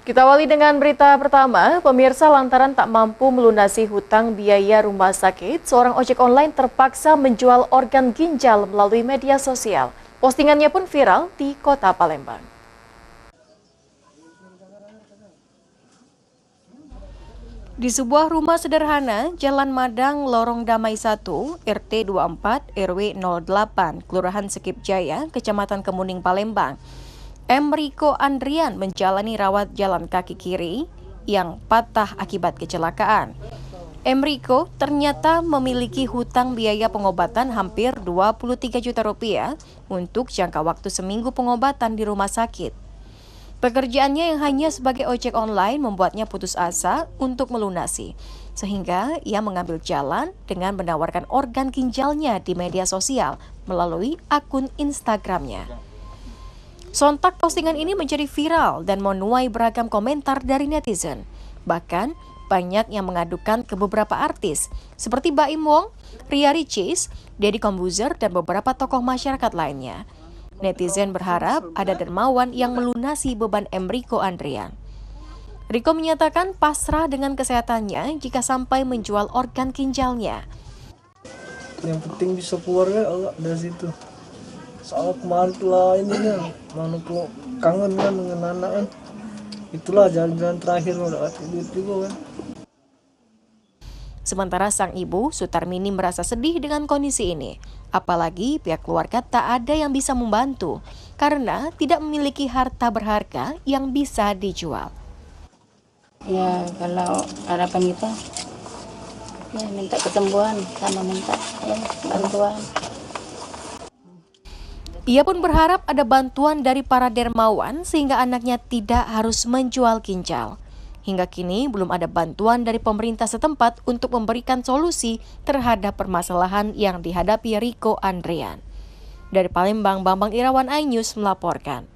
Kita awali dengan berita pertama, pemirsa lantaran tak mampu melunasi hutang biaya rumah sakit, seorang ojek online terpaksa menjual organ ginjal melalui media sosial. Postingannya pun viral di kota Palembang. Di sebuah rumah sederhana, Jalan Madang, Lorong Damai 1, RT 24, RW 08, Kelurahan Sekip Jaya, Kecamatan Kemuning, Palembang. Emrico Andrian menjalani rawat jalan kaki kiri yang patah akibat kecelakaan. Emrico ternyata memiliki hutang biaya pengobatan hampir 23 juta rupiah untuk jangka waktu seminggu pengobatan di rumah sakit. Pekerjaannya yang hanya sebagai ojek online membuatnya putus asa untuk melunasi, sehingga ia mengambil jalan dengan menawarkan organ ginjalnya di media sosial melalui akun Instagramnya. Sontak postingan ini menjadi viral dan menuai beragam komentar dari netizen. Bahkan, banyak yang mengadukan ke beberapa artis seperti Baim Wong, Ria Ricis, Deddy Kombuzer, dan beberapa tokoh masyarakat lainnya. Netizen berharap ada dermawan yang melunasi beban Emriko Andrian. Riko menyatakan pasrah dengan kesehatannya jika sampai menjual organ ginjalnya. Yang penting bisa keluar ya Allah dari situ soal kemarin lah ya, mana kok kangen kan dengan anak kan itulah jalan-jalan terakhir mendapatkan duit juga kan Sementara sang ibu, Sutarmini merasa sedih dengan kondisi ini. Apalagi pihak keluarga tak ada yang bisa membantu karena tidak memiliki harta berharga yang bisa dijual. Ya kalau harapan kita ya minta kesembuhan sama minta ya, bantuan. Ia pun berharap ada bantuan dari para dermawan sehingga anaknya tidak harus menjual ginjal. Hingga kini belum ada bantuan dari pemerintah setempat untuk memberikan solusi terhadap permasalahan yang dihadapi Riko Andrian. Dari Palembang, Bambang Irawan iNews melaporkan.